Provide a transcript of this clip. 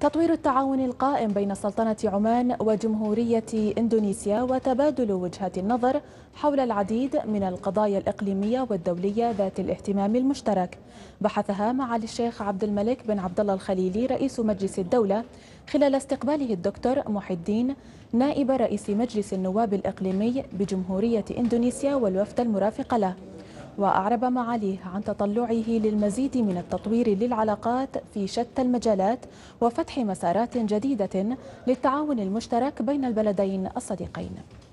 تطوير التعاون القائم بين سلطنة عمان وجمهورية إندونيسيا وتبادل وجهات النظر حول العديد من القضايا الإقليمية والدولية ذات الاهتمام المشترك بحثها معالي الشيخ عبد الملك بن عبد الله الخليلي رئيس مجلس الدولة خلال استقباله الدكتور محي الدين نائب رئيس مجلس النواب الإقليمي بجمهورية إندونيسيا والوفد المرافق له وأعرب معاليه عن تطلعه للمزيد من التطوير للعلاقات في شتى المجالات وفتح مسارات جديدة للتعاون المشترك بين البلدين الصديقين